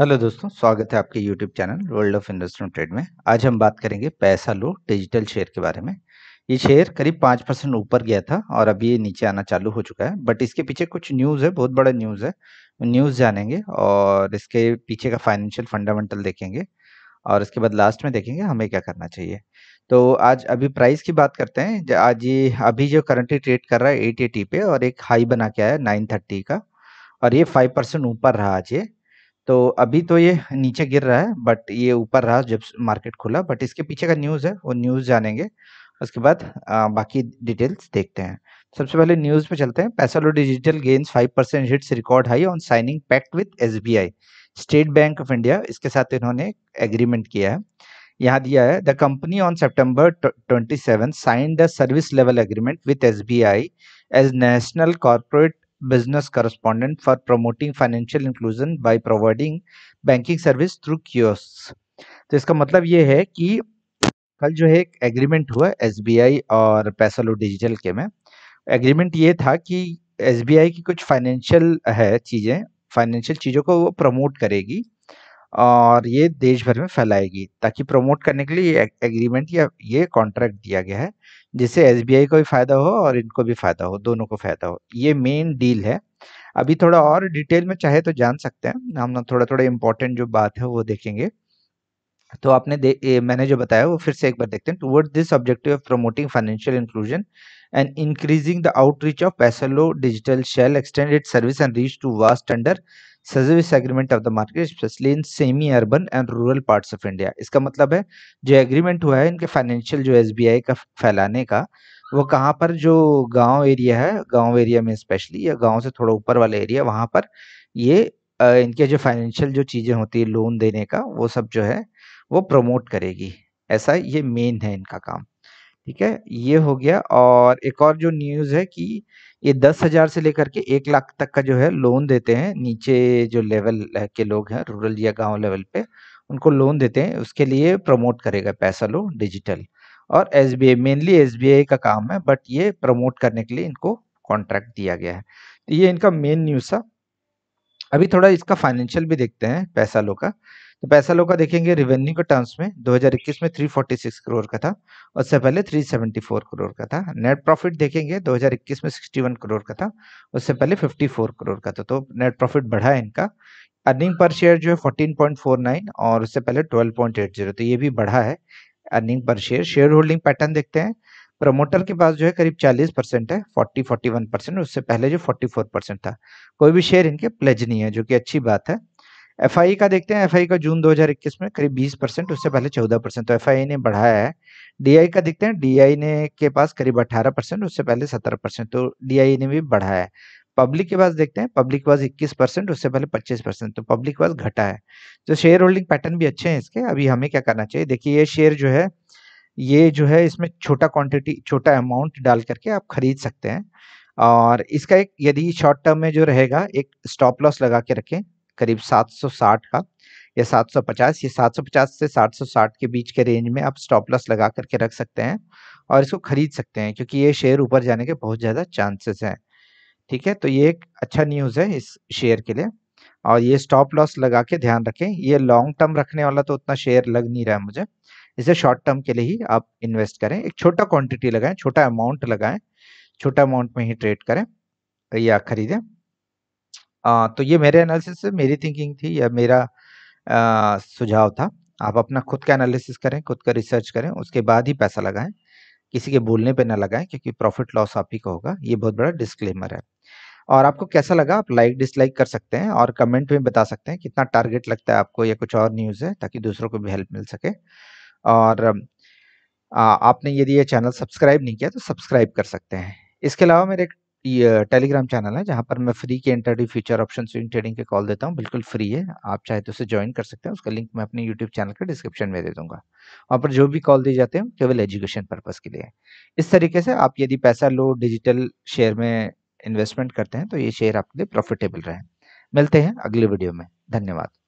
Hello दोस्तों स्वागत है आपके YouTube channel World of Investment Trade में आज हम बात करेंगे पैसा लो डिजिटल शेयर के बारे में ये शेयर करीब पाँच परसेंट ऊपर गया था और अभी ये नीचे आना चालू हो चुका है बट इसके पीछे कुछ न्यूज़ है बहुत बड़ा न्यूज़ है न्यूज़ जानेंगे और इसके पीछे का फाइनेंशियल फंडामेंटल देखेंगे और इसके बाद लास्ट में देखेंगे हमें क्या करना चाहिए तो आज अभी प्राइस की बात करते हैं आज ये अभी जो करंटली ट्रेड कर रहा है एट एटी पे और एक हाई बना के आया नाइन थर्टी का और ये फाइव परसेंट ऊपर रहा आज ये तो अभी तो ये नीचे गिर रहा है बट ये ऊपर रहा जब मार्केट खुला बट इसके पीछे का न्यूज़ है वो न्यूज़ जानेंगे उसके बाद आ, बाकी डिटेल्स देखते हैं सबसे पहले न्यूज़ पे चलते हैं लो digital gains five percent hits record high on signing pact with S state bank of India इसके साथ इन्होंने एग्रीमेंट किया है यहाँ दिया है the company on September twenty seven sign the service level agreement with S B I as national corporate business correspondent for promoting financial inclusion by providing banking service through kiosks. तो इसका मतलब ये है कि कल जो है एक एग्रीमेंट हुआ एसबीआई और पैसालो डिजिटल के में एग्रीमेंट ये था कि एसबीआई की कुछ फाइनेंशियल है चीज़ें फाइनेंशियल चीज़ों को वो प्रमोट करेगी और ये देश भर में फैलाएगी ताकि प्रमोट करने के लिए एग्रीमेंट या ये कॉन्ट्रैक्ट दिया गया है जिससे एस को भी फायदा हो और इनको भी फायदा हो दोनों को फायदा हो ये मेन डील है अभी थोड़ा और डिटेल में चाहे तो जान सकते हैं हम थोड़ा थोड़ा इम्पोर्टेंट जो बात है वो देखेंगे तो आपने दे, ए, मैंने जो बताया वो फिर से एक बार देखते हैं toward this objective of promoting financial inclusion and increasing the outreach of Paisalo digital shall extended service and reach to vast under service agreement of the market specially in semi urban and rural parts of India इसका मतलब है जो agreement हुआ है इनके financial जो S का फैलाने का वो कहाँ पर जो गांव एरिया है गांव एरिया में स्पेशली या गांव से थोड़ा ऊपर वाला एरिया वहाँ पर ये इनके जो फाइनेंशियल जो चीज़ें होती है लोन देने का वो सब जो है वो प्रमोट करेगी ऐसा ये मेन है इनका काम ठीक है ये हो गया और एक और जो न्यूज़ है कि ये दस हजार से लेकर के एक लाख तक का जो है लोन देते हैं नीचे जो लेवल के लोग हैं रूरल या गांव लेवल पे उनको लोन देते हैं उसके लिए प्रमोट करेगा पैसा लो डिजिटल और S B I mainly S B I का काम है बट ये प्रमोट करने के लिए इनको कॉन्ट्रैक्ट दिया गया है तो ये इनका मेन न्यूज़ था अभी थोड़ा इसका फाइनेंशियल भी देखते हैं पैसा लो का तो पैसा लोग का देखेंगे रिवेन्यू के टर्म्स में 2021 में 346 करोड़ का था उससे पहले 374 करोड़ का था नेट प्रॉफिट देखेंगे 2021 में 61 करोड़ का था उससे पहले 54 करोड़ का था तो नेट प्रॉफिट बढ़ा है इनका अर्निंग पर शेयर जो है 14.49 और उससे पहले 12.80 तो ये भी बढ़ा है earning per share share holding pattern देखते हैं प्रमोटर के पास जो है करीब 40 परसेंट है 40 41 परसेंट उससे पहले जो 44 परसेंट था कोई भी शेयर इनके प्लेज नहीं है जो कि अच्छी बात है एफ e का देखते हैं एफ e का जून 2021 में करीब 20 परसेंट उससे पहले 14 परसेंट तो एफ e ने बढ़ाया है डी का देखते हैं डी ने के पास करीब 18 परसेंट उससे पहले 17 परसेंट तो डी ने भी बढ़ाया है पब्लिक के पास देखते हैं पब्लिक के पास 21 परसेंट उससे पहले 25 परसेंट तो पब्लिक के पास घटा है तो शेयर होल्डिंग पैटर्न भी अच्छे हैं इसके अभी हमें क्या करना चाहिए देखिए ये शेयर जो है ये जो है इसमें छोटा क्वान्टिटी छोटा अमाउंट डाल करके आप खरीद सकते हैं और इसका एक यदि शॉर्ट टर्म में जो रहेगा एक स्टॉप लॉस लगा के रखें करीब 760 का या 750 ये 750 से 760 के बीच के रेंज में आप स्टॉप लॉस लगा करके रख सकते हैं और इसको खरीद सकते हैं क्योंकि ये शेयर ऊपर जाने के बहुत ज़्यादा चांसेस हैं ठीक है तो ये एक अच्छा न्यूज़ है इस शेयर के लिए और ये स्टॉप लॉस लगा के ध्यान रखें ये लॉन्ग टर्म रखने वाला तो उतना शेयर लग नहीं रहा है मुझे इसे शॉर्ट टर्म के लिए ही आप इन्वेस्ट करें एक छोटा क्वांटिटी लगाएं छोटा अमाउंट लगाएं छोटा अमाउंट में ही ट्रेड करें या खरीदें हाँ, तो ये मेरे एनालिसिस से मेरी थिंकिंग थी या मेरा सुझाव था आप अपना खुद का एनालिसिस करें खुद का रिसर्च करें उसके बाद ही पैसा लगाएं किसी के बोलने पे ना लगाएं क्योंकि प्रॉफिट लॉस आप ही का होगा ये बहुत बड़ा डिस्क्लेमर है और आपको कैसा लगा आप लाइक डिसलाइक कर सकते हैं और कमेंट में बता सकते हैं कितना टारगेट लगता है आपको या कुछ और न्यूज़ है ताकि दूसरों को भी हेल्प मिल सके और आपने यदि ये चैनल सब्सक्राइब नहीं किया तो सब्सक्राइब कर सकते हैं इसके अलावा मेरे एक ये टेलीग्राम चैनल है जहाँ पर मैं फ्री के interview future option swing trading के कॉल देता हूँ बिल्कुल फ्री है आप चाहे तो उसे ज्वाइन कर सकते हैं उसका लिंक मैं अपने यूट्यूब चैनल के डिस्क्रिप्शन में दे दूंगा वहाँ पर जो भी कॉल दिए जाते हैं केवल एजुकेशन पर्पज़ के लिए इस तरीके से आप यदि पैसा लो डिजिटल शेयर में इन्वेस्टमेंट करते हैं तो ये शेयर आपके लिए प्रॉफिटेबल रहे मिलते हैं अगले वीडियो में धन्यवाद